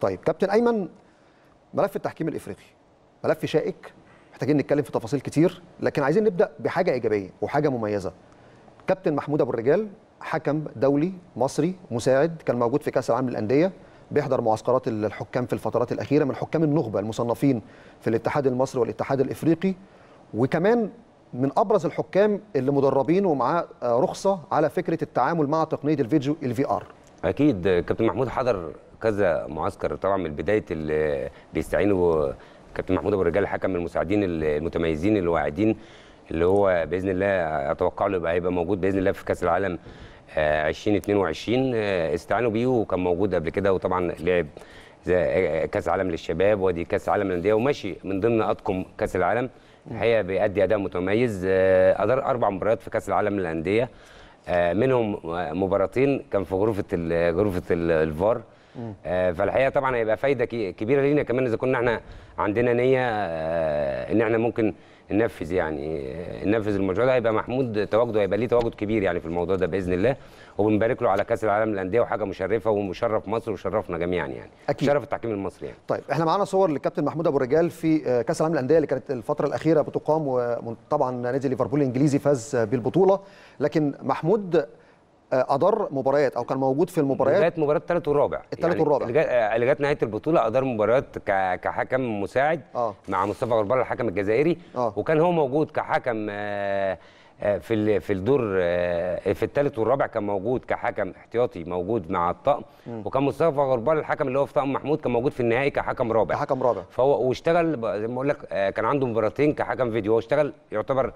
طيب كابتن ايمن ملف التحكيم الافريقي ملف شائك محتاجين نتكلم في تفاصيل كتير لكن عايزين نبدا بحاجه ايجابيه وحاجه مميزه كابتن محمود ابو الرجال حكم دولي مصري مساعد كان موجود في كاس العالم للانديه بيحضر معسكرات الحكام في الفترات الاخيره من حكام النخبه المصنفين في الاتحاد المصري والاتحاد الافريقي وكمان من ابرز الحكام اللي مدربين ومعاه آه، رخصه على فكره التعامل مع تقنيه الفيديو الفي ار اكيد كابتن محمود حضر كذا معسكر طبعا من بدايه اللي بيستعينوا كابتن محمود ابو الرجال حكم المساعدين المتميزين الواعدين اللي هو باذن الله اتوقع له يبقى هيبقى موجود باذن الله في كاس العالم 2022 آه، آه، استعانوا بيه وكان موجود قبل كده وطبعا لعب آه، كاس عالم للشباب وادي كاس عالم للانديه وماشي من ضمن اطقم كاس العالم نعم. الحقيقه بيأدي اداء متميز ادار اربع مباريات في كاس العالم للانديه منهم مباراتين كان في غرفه غرفه الفار آه فالحقيقه طبعا هيبقى فايده كبيره لينا كمان اذا كنا احنا عندنا نيه آه ان احنا ممكن ننفذ يعني آه، ننفذ المشروع ده هيبقى محمود تواجده هيبقى ليه تواجد كبير يعني في الموضوع ده باذن الله وبنبارك له على كاس العالم للانديه وحاجه مشرفه ومشرف مصر وشرفنا جميعا يعني أكيد. شرف التحكيم المصري يعني طيب احنا معانا صور للكابتن محمود ابو رجال في آه، كاس العالم للانديه اللي كانت الفتره الاخيره بتقام وطبعا نادي ليفربول الانجليزي فاز بالبطوله لكن محمود آه، ادار مباريات او كان موجود في المباريات لغايه مباراه الثالث والرابع الثالث يعني والرابع آه، لغايه نهايه البطوله ادار مباريات كحكم مساعد آه. مع مصطفى غربال الحكم الجزائري آه. وكان هو موجود كحكم آه، في في الدور في الثالث والرابع كان موجود كحكم احتياطي موجود مع الطقم وكان مصطفى غربال الحكم اللي هو في طقم محمود كان موجود في النهائي كحكم رابع كحكم رابع فهو واشتغل زي ما اقول لك كان عنده مباراتين كحكم فيديو هو اشتغل يعتبر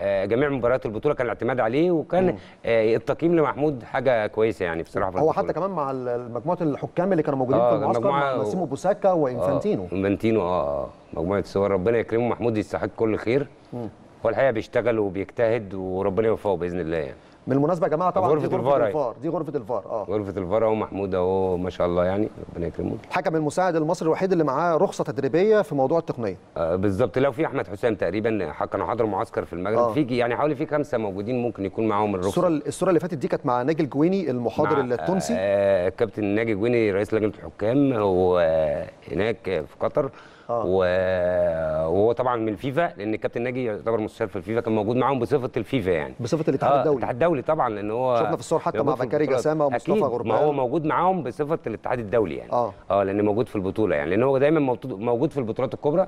آه، جميع مباريات البطوله كان الاعتماد عليه وكان آه، التقييم لمحمود حاجه كويسه يعني بصراحه هو حتى كمان مع مجموعه الحكام اللي كانوا موجودين آه في المعسكر ماسيمو بوساكا آه، وانفانتينو انفانتينو اه مجموعه صور ربنا يكرمه محمود يستحق كل خير هو الحقيقه بيشتغل وبيجتهد وربنا يوفقه باذن الله يعني بالمناسبه يا جماعه طبعا غرفة دي غرفه الفار, دي غرفه الفار اه غرفه الفار اهو محمود اهو ما شاء الله يعني ربنا يكرمه الحكم المساعد المصري الوحيد اللي معاه رخصه تدريبيه في موضوع التقنيه آه بالظبط لو في احمد حسام تقريبا آه، كانوا حاضر معسكر في المغرب آه. في يعني حوالي في خمسه موجودين ممكن يكون معاهم الرخصه الصوره الصوره اللي فاتت دي كانت مع ناجي الجويني المحاضر التونسي آه كابتن ناجي الجويني رئيس لجنه الحكام وهناك في قطر آه. وهو طبعا من الفيفا لان الكابتن ناجي يعتبر مستشار في الفيفا كان موجود معاهم بصفه الفيفا يعني بصفه الاتحاد آه الدولي الاتحاد الدولي الدولي طبعا لان هو شفنا في الصور حتى مع بكاري جسامه ومصطفى غربال ما هو موجود معاهم بصفه الاتحاد الدولي يعني اه, آه لان موجود في البطوله يعني لان هو دايما موجود في البطولات الكبرى هو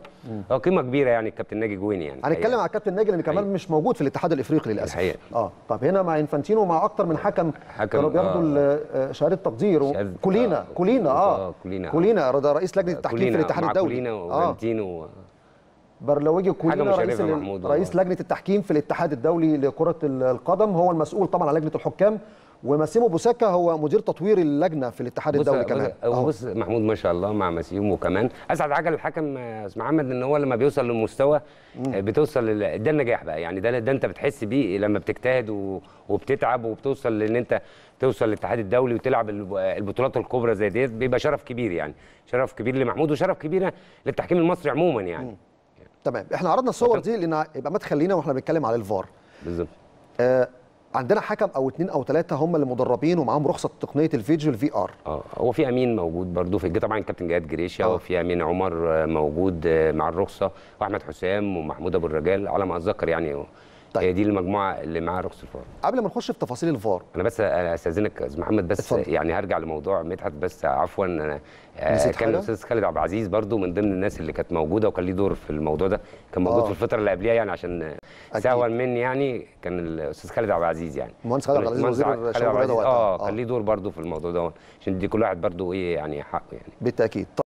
آه، قيمه كبيره يعني الكابتن ناجي جويني يعني هنتكلم على الكابتن ناجي لان كمان مش موجود في الاتحاد الافريقي للاسف الحقيقة. اه طب هنا مع انفانتينو مع اكتر من حكم, كانوا بياخدوا آه. آه، شهاده تقدير كولينا آه كولينا اه كولينا كولينا رئيس لجنه التحكيم في الاتحاد الدولي كولينا وفالنتينو برلوجي كولينا رئيس رئيس لجنه التحكيم في الاتحاد الدولي لكره القدم هو المسؤول طبعا عن لجنه الحكام وماسيمو بوساكا هو مدير تطوير اللجنه في الاتحاد بص الدولي كمان بص محمود ما شاء الله مع ماسيمو كمان اسعد عجل الحكم يا استاذ محمد ان هو لما بيوصل للمستوى بتوصل ده النجاح بقى يعني ده ده انت بتحس بيه لما بتجتهد وبتتعب وبتوصل لان انت توصل للاتحاد الدولي وتلعب البطولات الكبرى زي ديت بيبقى شرف كبير يعني شرف كبير لمحمود وشرف كبير للتحكيم المصري عموما يعني م. تمام احنا عرضنا الصور دي لان يبقى مدخل لينا واحنا بنتكلم على الفار بالظبط آه عندنا حكم او اثنين او ثلاثه هم اللي مدربين ومعاهم رخصه تقنيه الفيديو الفي ار اه هو في امين موجود برده في طبعا كابتن جهاد جريشيا آه. وفي امين عمر آه، موجود آه، مع الرخصه واحمد حسام ومحمود ابو الرجال على ما اتذكر يعني طيب. هي دي المجموعه اللي معاها رخص الفار قبل ما نخش في تفاصيل الفار انا بس استاذنك استاذ محمد بس اتفضل. يعني هرجع لموضوع مدحت بس عفوا انا آه، كان الاستاذ خالد عبد العزيز برضو من ضمن الناس اللي كانت موجوده وكان ليه دور في الموضوع ده كان موجود آه. في الفتره اللي قبليها يعني عشان سهوا مني يعني كان الاستاذ خالد عبد العزيز يعني المهندس خالد عبد العزيز وزير الشباب اه كان ليه دور برضو في الموضوع ده عشان دي كل واحد برضو ايه يعني حقه يعني بالتاكيد طيب.